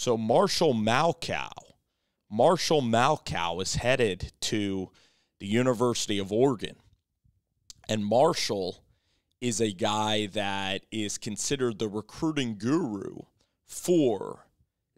So Marshall Malkow, Marshall Malkow is headed to the University of Oregon. And Marshall is a guy that is considered the recruiting guru for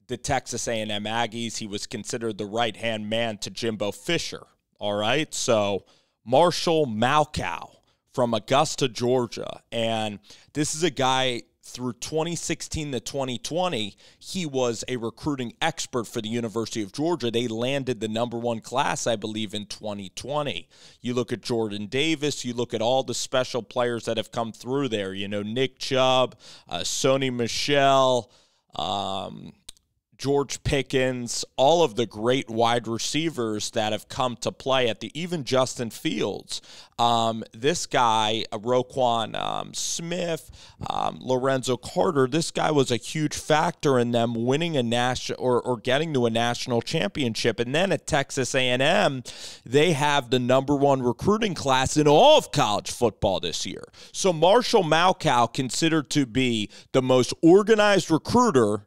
the Texas A&M Aggies. He was considered the right-hand man to Jimbo Fisher. All right? So Marshall Malkow from Augusta, Georgia. And this is a guy through 2016 to 2020, he was a recruiting expert for the University of Georgia. They landed the number one class, I believe, in 2020. You look at Jordan Davis, you look at all the special players that have come through there, you know, Nick Chubb, uh, Sony Michelle, um, George Pickens, all of the great wide receivers that have come to play at the even Justin Fields. Um, this guy, uh, Roquan um, Smith, um, Lorenzo Carter, this guy was a huge factor in them winning a national or, or getting to a national championship. And then at Texas A&M, they have the number one recruiting class in all of college football this year. So Marshall Malkow, considered to be the most organized recruiter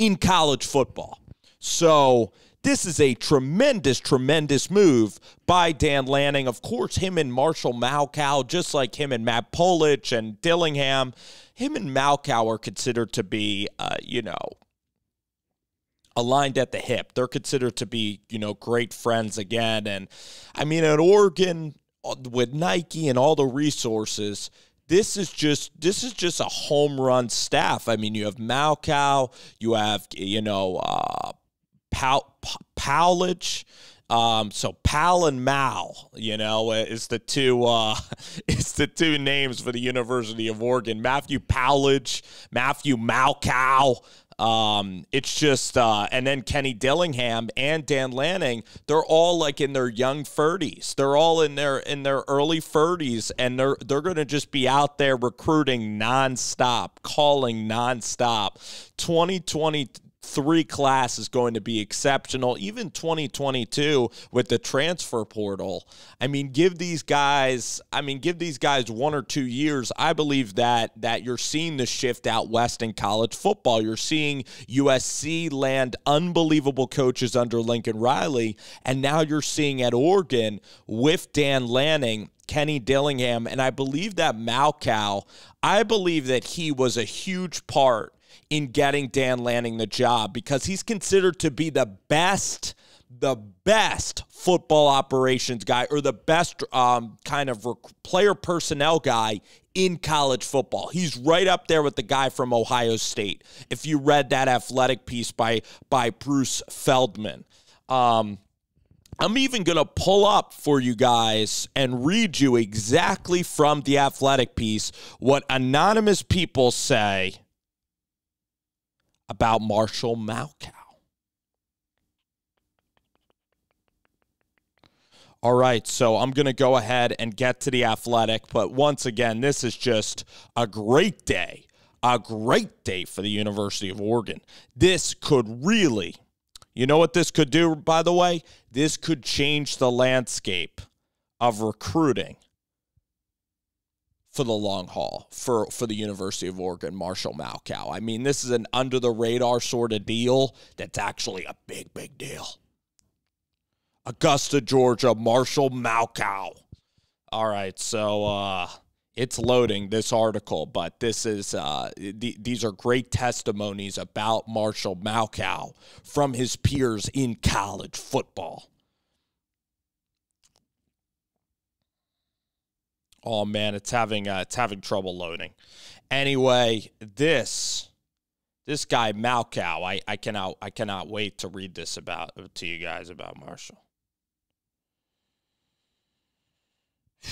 in college football. So this is a tremendous, tremendous move by Dan Lanning. Of course, him and Marshall Malkow, just like him and Matt Polich and Dillingham, him and Malkow are considered to be, uh, you know, aligned at the hip. They're considered to be, you know, great friends again. And I mean, at Oregon uh, with Nike and all the resources, this is just this is just a home run staff. I mean, you have Malcow, you have you know uh, Powlich. Um, so Pal and Mal, you know, uh, is the two uh, is the two names for the University of Oregon. Matthew Powledge, Matthew Malcow. Um, it's just, uh, and then Kenny Dillingham and Dan Lanning, they're all like in their young 30s. They're all in their in their early 30s, and they're they're going to just be out there recruiting nonstop, calling nonstop. 2020 three class is going to be exceptional. Even 2022 with the transfer portal. I mean, give these guys, I mean, give these guys one or two years. I believe that that you're seeing the shift out west in college football. You're seeing USC land unbelievable coaches under Lincoln Riley, and now you're seeing at Oregon with Dan Lanning Kenny Dillingham, and I believe that Malcow, I believe that he was a huge part in getting Dan Lanning the job because he's considered to be the best, the best football operations guy or the best um, kind of rec- player personnel guy in college football. He's right up there with the guy from Ohio State. If you read that athletic piece by by Bruce Feldman. Um, I'm even going to pull up for you guys and read you exactly from the athletic piece what anonymous people say about Marshall Malkow. All right, so I'm going to go ahead and get to the athletic. But once again, this is just a great day, a great day for the University of Oregon. This could really, you know what this could do, by the way? This could change the landscape of recruiting for the long haul for, for the University of Oregon, Marshall Malkow. I mean, this is an under the radar sort of deal that's actually a big, big deal. Augusta, Georgia, Marshall Malkow. All right, so uh, it's loading this article, but this is uh, th these are great testimonies about Marshall Malkow from his peers in college football. Oh man, it's having uh, it's having trouble loading. Anyway, this this guy Malcow, I, I cannot I cannot wait to read this about to you guys about Marshall.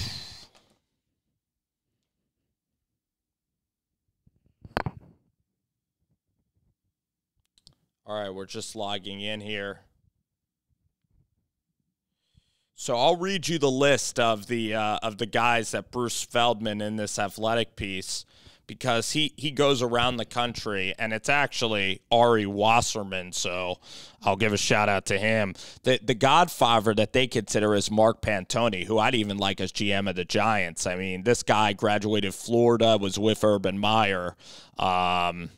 All right, we're just logging in here. So I'll read you the list of the uh, of the guys that Bruce Feldman in this athletic piece because he he goes around the country and it's actually Ari Wasserman. So I'll give a shout out to him. The the Godfather that they consider is Mark Pantoni, who I'd even like as GM of the Giants. I mean, this guy graduated Florida, was with Urban Meyer. Um,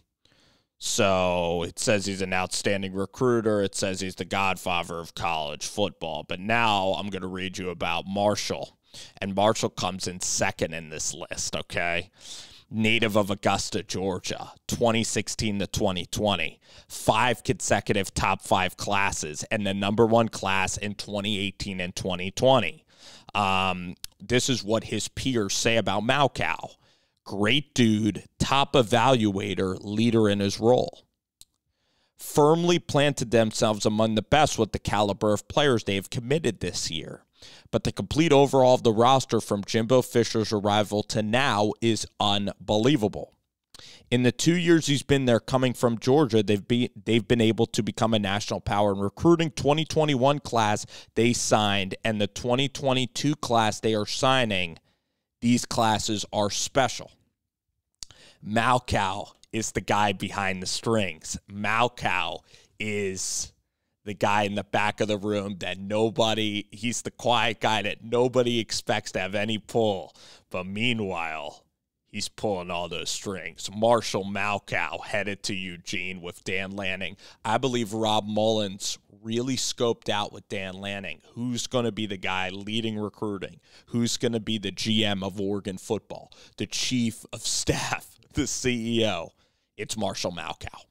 so it says he's an outstanding recruiter. It says he's the godfather of college football. But now I'm going to read you about Marshall. And Marshall comes in second in this list, okay? Native of Augusta, Georgia, 2016 to 2020. Five consecutive top five classes and the number one class in 2018 and 2020. Um, this is what his peers say about Malcow. Great dude, top evaluator, leader in his role. Firmly planted themselves among the best with the caliber of players they have committed this year. But the complete overhaul of the roster from Jimbo Fisher's arrival to now is unbelievable. In the two years he's been there coming from Georgia, they've, be, they've been able to become a national power in recruiting 2021 class they signed and the 2022 class they are signing. These classes are special. Malkow is the guy behind the strings. Malkow is the guy in the back of the room that nobody, he's the quiet guy that nobody expects to have any pull. But meanwhile, he's pulling all those strings. Marshall Malkow headed to Eugene with Dan Lanning. I believe Rob Mullins really scoped out with Dan Lanning who's going to be the guy leading recruiting, who's going to be the GM of Oregon football, the chief of staff the CEO. It's Marshall Malkow.